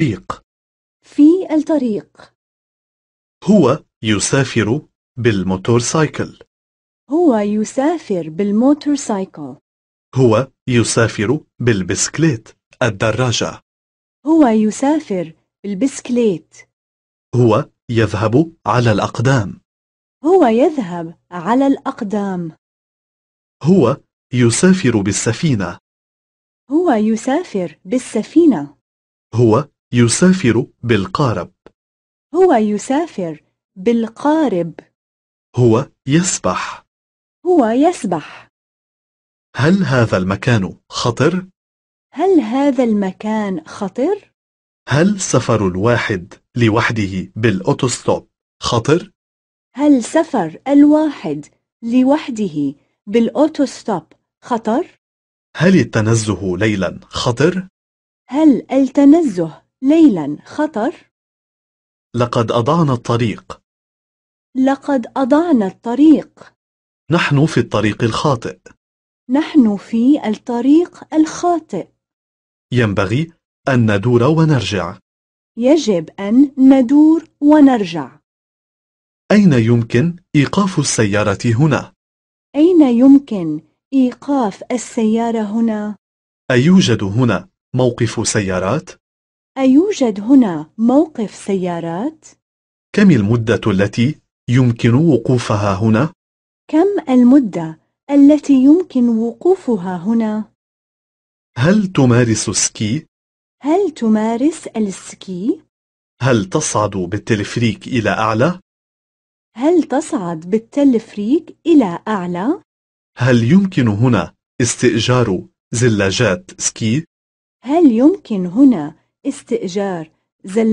الطريق في الطريق هو يسافر بالموتورسايكل هو يسافر بالموتورسايكل هو يسافر بالبسكليت الدراجة هو يسافر بالبسكليت هو يذهب على الأقدام هو يذهب على الأقدام هو يسافر بالسفينة هو يسافر بالسفينة هو يسافر بالقارب هو يسافر بالقارب هو يسبح هو يسبح هل هذا المكان خطر؟ هل هذا المكان خطر؟ هل سفر الواحد لوحده بالأوتوستوب خطر؟ هل سفر الواحد لوحده بالأوتوستوب خطر؟ هل التنزه ليلا خطر؟ هل التنزه ليلا خطر لقد أضعنا الطريق لقد أضعنا الطريق نحن في الطريق الخاطئ نحن في الطريق الخاطئ ينبغي أن ندور ونرجع يجب أن ندور ونرجع أين يمكن إيقاف السيارة هنا؟ أين يمكن إيقاف السيارة هنا؟ أيوجد هنا موقف سيارات؟ أيوجد هنا موقف سيارات؟ كم المدة التي يمكن وقوفها هنا؟ كم المدة التي يمكن وقوفها هنا؟ هل تمارس السكي؟ هل تمارس السكي؟ هل تصعد بالتلفريك إلى أعلى؟ هل تصعد بالتلفريك إلى أعلى؟ هل يمكن هنا استئجار زلاجات سكي؟ هل يمكن هنا استئجار زلة